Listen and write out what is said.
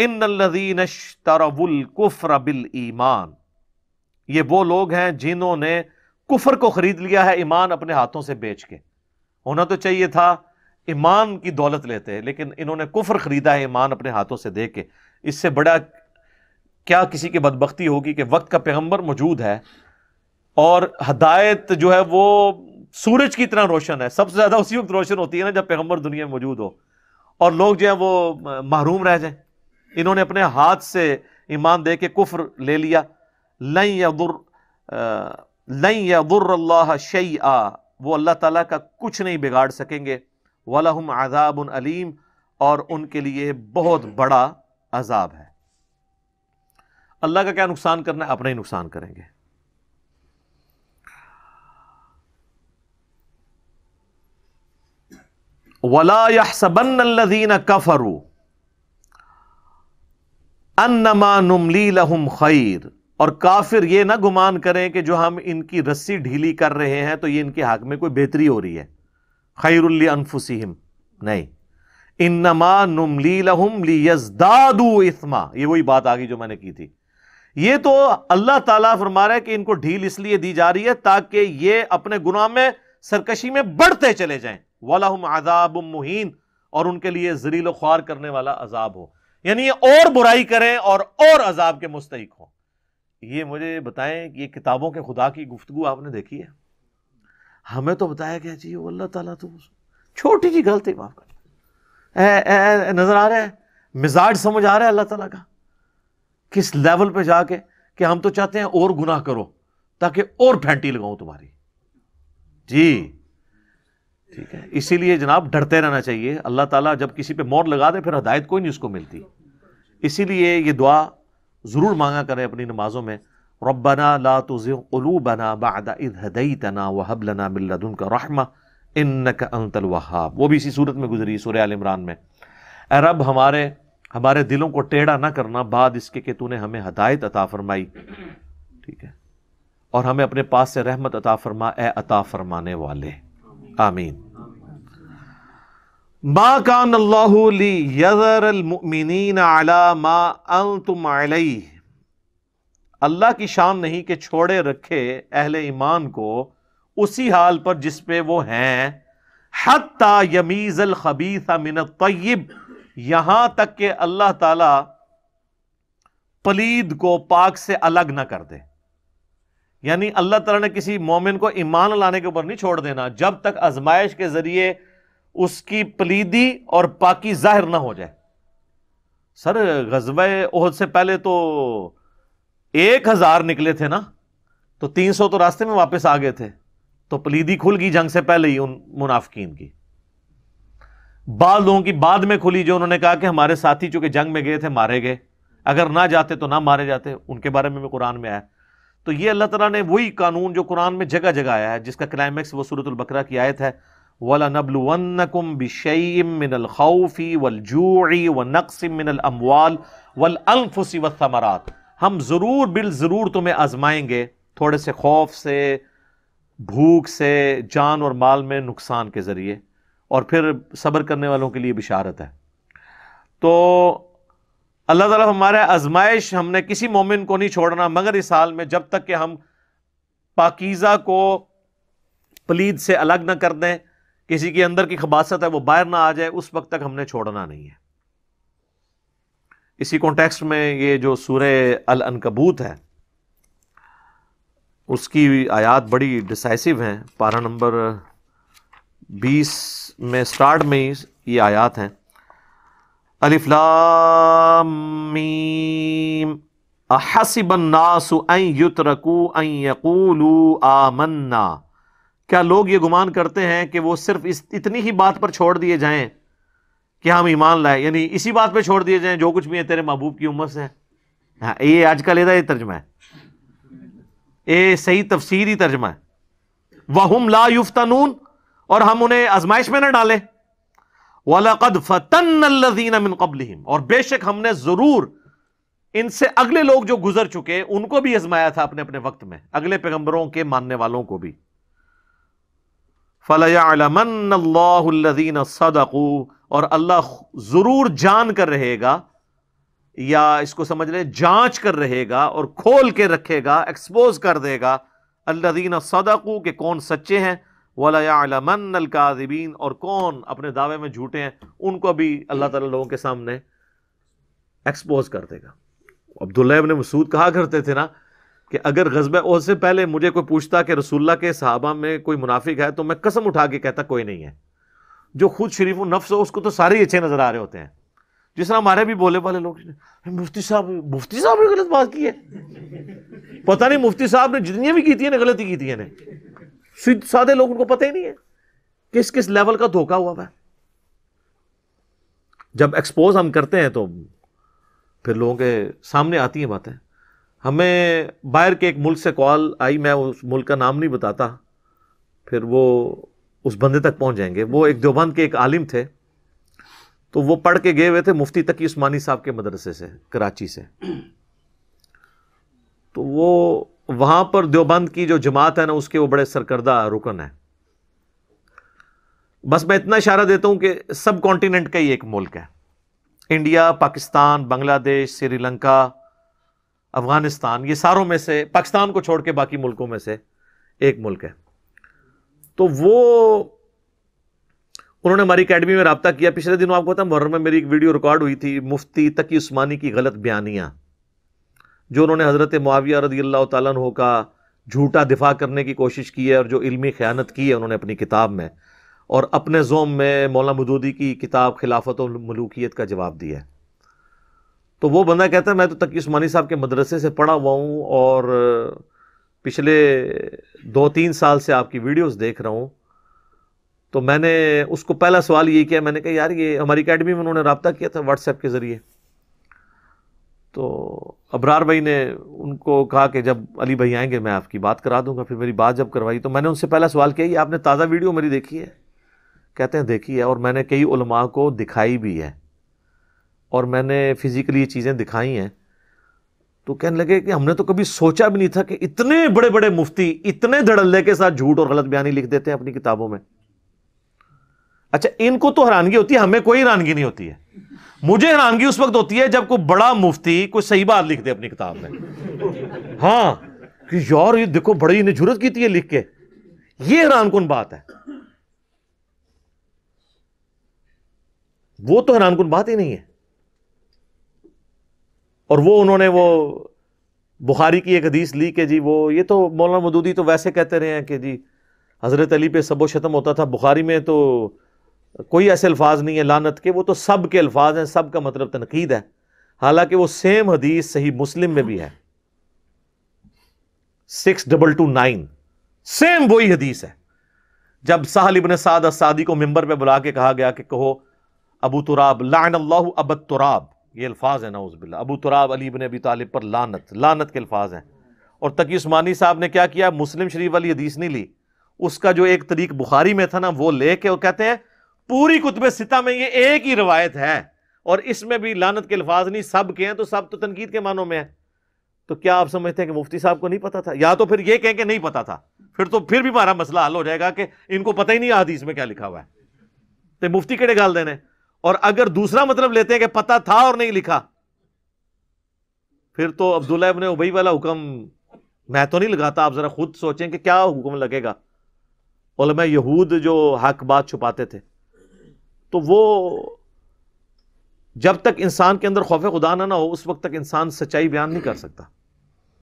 इन ईमान ये वो लोग हैं जिन्होंने कुफर को खरीद लिया है ईमान अपने हाथों से बेच के होना तो चाहिए था ईमान की दौलत लेते लेकिन इन्होंने कुफर खरीदा है ईमान अपने हाथों से दे के इससे बड़ा क्या किसी की बदबख्ती होगी कि वक्त का पैगंबर मौजूद है और हदायत जो है वो सूरज की तरह रोशन है सबसे ज़्यादा उसी वक्त रोशन होती है ना जब पैगंबर दुनिया में मौजूद हो और लोग जो है वो महरूम रह जाए इन्होंने अपने हाथ से ईमान दे के कुफ्र ले लिया लई यदुर लई यदुर अल्लाह शई आ वो अल्लाह तला का कुछ नहीं बिगाड़ सकेंगे वलहम आज़ाब अलीम और उनके लिए बहुत बड़ा अजाब है अल्लाह का क्या नुकसान करना है अपना ही नुकसान करेंगे वला सबन कफरू अन्नमा नुमली लहुम खैर और काफिर यह ना गुमान करें कि जो हम इनकी रस्सी ढीली कर रहे हैं तो ये इनके हक में कोई बेहतरी हो रही है खैरुल्ली अनफुसिम नहीं इन्नमा नुमली लहुम लियजदादू इस्मा ये वही बात आ गई जो मैंने की थी ये तो अल्लाह ताला फरमा रहा है कि इनको ढील इसलिए दी जा रही है ताकि ये अपने गुनाह में सरकशी में बढ़ते चले जाएं वाला आजाब मुहीन और उनके लिए जरील ख्वार करने वाला अजाब हो यानी और बुराई करें और और अजाब के मुस्तक हो ये मुझे बताएं कि ये किताबों के खुदा की गुफ्तु आपने देखी है हमें तो बताया गया जी अल्लाह ताला तो छोटी जी गलती माफ कर नज़र आ रहा है मिजाज समझ आ रहा है अल्लाह ताला का किस लेवल पे जाके कि हम तो चाहते हैं और गुनाह करो ताकि और फैंटी लगाऊं तुम्हारी जी ठीक है इसीलिए जनाब डरते रहना चाहिए अल्लाह ताला जब किसी पे मोर लगा दे फिर हदायत कोई नहीं उसको मिलती इसीलिए ये दुआ ज़रूर मांगा करें अपनी नमाज़ों में रबना ला तुज़िग बना बाद हदई तना वहब लना का रहमा इन का अंतल वहाब वो भी इसी सूरत में गुजरी सूर्य आल इमरान में अरब हमारे हमारे दिलों को टेढ़ा ना करना बाद इसके कि तूने हमें हदायत अता फरमाई ठीक है और हमें अपने पास से रहमत अता फरमा ए अता फरमाने वाले आमीन मा कान मा तुम अल्लाह की शान नहीं के छोड़े रखे अहले ईमान को उसी हाल पर जिस पे वो हैं हत्ता यमीज़ अल खबीसा मिन तय्यब यहां तक के अल्लाह ताला पलीद को पाक से अलग ना कर दे यानी अल्लाह तला ने किसी मोमिन को ईमान लाने के ऊपर नहीं छोड़ देना जब तक आजमाइश के जरिए उसकी पलीदी और पाकि जाहिर ना हो जाए सर गजब ओहद से पहले तो एक हजार निकले थे ना तो तीन सौ तो रास्ते में वापस आ गए थे तो पलीदी खुल गई जंग से पहले ही उन मुनाफिकीन की बाद लोगों की बाद में खुली जो उन्होंने कहा कि हमारे साथी चूंकि जंग में गए थे मारे गए अगर ना जाते तो ना मारे जाते उनके बारे में भी कुरान में आया तो ये अल्लाह तला ने वही कानून जो कुरान में जगह जगह आया है जिसका क्लाइमैक्स वो सूरत बकरा की आयत है वला नबलुवन्नकुम बिशैइम मिनल खौफी वल जूई व नक्सिम मिनल अमवाल वल अनफुसी वथमरात हम ज़रूर बिल ज़रूर तुम्हें आजमाएंगे थोड़े से खौफ से भूख से जान और माल में नुकसान के ज़रिए और फिर सब्र करने वालों के लिए बिशारत है तो अल्लाह ताला हमारे आजमाइश हमने किसी मोमिन को नहीं छोड़ना मगर इस साल में जब तक कि हम पाकिज़ा को पलीद से अलग ना कर दें किसी के अंदर की खबासत है वो बाहर ना आ जाए उस वक्त तक हमने छोड़ना नहीं है इसी कॉन्टेक्स्ट में ये जो सूर्य अल अनकबूत है उसकी आयात बड़ी डिसाइसिव है पारा नंबर बीस में स्टार्ट में ही ये आयात हैं अलिफ्लामीम अहसिबन्नासु युतरकू आमन्ना क्या लोग ये गुमान करते हैं कि वो सिर्फ इस इतनी ही बात पर छोड़ दिए जाएं कि हम ईमान लाए यानी इसी बात पे छोड़ दिए जाएं जो कुछ भी है तेरे महबूब की उम्र से हाँ ये आजकल ये तर्जमा है ये सही तफसीरी तर्जमा है हम ला युफ्तानून और हम उन्हें आजमाइश में ना डालें और बेशक हमने जरूर इनसे अगले लोग जो गुजर चुके उनको भी आजमाया था अपने अपने वक्त में अगले पैगंबरों के मानने वालों को भी फलयादीन सदकू और अल्लाह जरूर जान कर रहेगा या इसको समझ ले जांच कर रहेगा और खोल के रखेगा एक्सपोज कर देगा अल्लादीन सदकू के कौन सच्चे हैं वलामन काजिबीन और कौन अपने दावे में झूठे हैं उनको भी अल्लाह तला लोगों के सामने एक्सपोज कर देगा अब्दुल्ला ने मसूद कहा करते थे ना कि अगर गजब ओह से पहले मुझे कोई पूछता कि रसुल्ला के साहबा में कोई मुनाफिक है तो मैं कसम उठा के कहता कोई नहीं है जो खुद शरीफ नफ्स हो उसको तो सारे अच्छे नज़र आ रहे होते हैं जिस तरह हमारे भी बोले वाले लोग मुफ्ती साहब मुफ्ती साहब ने गलत बात की है पता नहीं मुफ्ती साहब ने जितनी भी की थी गलती की थी सादे लोग उनको पता ही नहीं है किस किस लेवल का धोखा हुआ है जब एक्सपोज हम करते हैं तो फिर लोगों के सामने आती हैं बातें हमें बाहर के एक मुल्क से कॉल आई मैं उस मुल्क का नाम नहीं बताता फिर वो उस बंदे तक पहुंच जाएंगे वो एक देवबंद के एक आलिम थे तो वो पढ़ के गए हुए थे मुफ्ती तकी उस्मानी साहब के मदरसे से कराची से तो वो वहां पर देवबंद की जो जमात है ना उसके वो बड़े सरकर्दा रुकन है बस मैं इतना इशारा देता हूं कि सब कॉन्टिनेंट का ही एक मुल्क है इंडिया पाकिस्तान बांग्लादेश श्रीलंका अफगानिस्तान ये सारों में से पाकिस्तान को छोड़ के बाकी मुल्कों में से एक मुल्क है तो वो उन्होंने हमारी अकेडमी में रबता किया पिछले दिनों आपको पता मुहर्रम में मेरी एक वीडियो रिकॉर्ड हुई थी मुफ्ती तकी उस्मानी की गलत बयानियाँ जो उन्होंने हज़रत मुआविया रदी अल्लाह तु का झूठा दिफा करने की कोशिश की है और जो इल्मी ख़यानत की है उन्होंने अपनी किताब में और अपने जोम में मौला मदूदी की किताब खिलाफत मलूकियत का जवाब दिया है तो वो बंदा कहता है मैं तो तकी उस्मानी साहब के मदरसे से पढ़ा हुआ हूँ और पिछले दो तीन साल से आपकी वीडियोस देख रहा हूँ तो मैंने उसको पहला सवाल ये किया मैंने कहा यार ये हमारी अकेडमी में उन्होंने रबता किया था व्हाट्सएप के ज़रिए तो अबरार भाई ने उनको कहा कि जब अली भाई आएंगे मैं आपकी बात करा दूंगा फिर मेरी बात जब करवाई तो मैंने उनसे पहला सवाल किया कि आपने ताज़ा वीडियो मेरी देखी है कहते हैं देखी है और मैंने कई उलमा को दिखाई भी है और मैंने फ़िज़िकली ये चीज़ें दिखाई हैं तो कहने लगे कि हमने तो कभी सोचा भी नहीं था कि इतने बड़े बड़े मुफ्ती इतने धड़ल्ले के साथ झूठ और गलत बयानी लिख देते हैं अपनी किताबों में अच्छा इनको तो हैरानगी होती है हमें कोई हैरानगी नहीं होती है मुझे हैरानगी उस वक्त होती है जब कोई बड़ा मुफ्ती कोई सही बात लिख दे अपनी किताब में हाँ कि यार ये देखो बड़ी ने जरूरत की थी ये लिख के ये हैरान कौन बात है वो तो हैरान कन बात ही नहीं है और वो उन्होंने वो बुखारी की एक हदीस ली के जी वो ये तो मौलाना मदूदी तो वैसे कहते रहे हैं कि जी हज़रत अली पे सबो होता था बुखारी में तो कोई ऐसे अल्फाज नहीं है लानत के वो तो सब के अल्फाज हैं सब का मतलब तनकीद है हालांकि वह सेम हदीस सही मुस्लिम में भी है six double two nine same वही हदीस है जब साहल इबन साद असादी को मेंबर पे बुला के कहा गया कि कहो अबू तुराब लान अल्लाह अब तुराब ये अल्फाज है नौजबिल्ला अबू तुराब अली इबन अबी तालिब पर लानत लानत के अल्फाज हैं और तकी उस्मानी साहब ने क्या किया मुस्लिम शरीफ वाली हदीस नहीं ली उसका जो एक तरीक बुखारी में था ना वो लेके के वो कहते हैं पूरी कुतब सिता में ये एक ही रवायत है और इसमें भी लानत के अल्फाज नहीं सब के हैं तो सब तो तनकीद के मानों में है तो क्या आप समझते हैं कि मुफ्ती साहब को नहीं पता था या तो फिर यह कहें कि नहीं पता था फिर तो फिर भी हमारा मसला हल हो जाएगा कि इनको पता ही नहीं हदीस इसमें क्या लिखा हुआ है तो मुफ्ती केड़े गाल देने और अगर दूसरा मतलब लेते हैं कि पता था और नहीं लिखा फिर तो अब्दुल्ला इबन उबई वाला हुक्म मैं तो नहीं लगाता आप जरा खुद सोचें कि क्या हुक्म लगेगा उलमा यहूद जो हक बात छुपाते थे तो वो जब तक इंसान के अंदर खौफ खुदा ना ना हो उस वक्त तक इंसान सच्चाई बयान नहीं कर सकता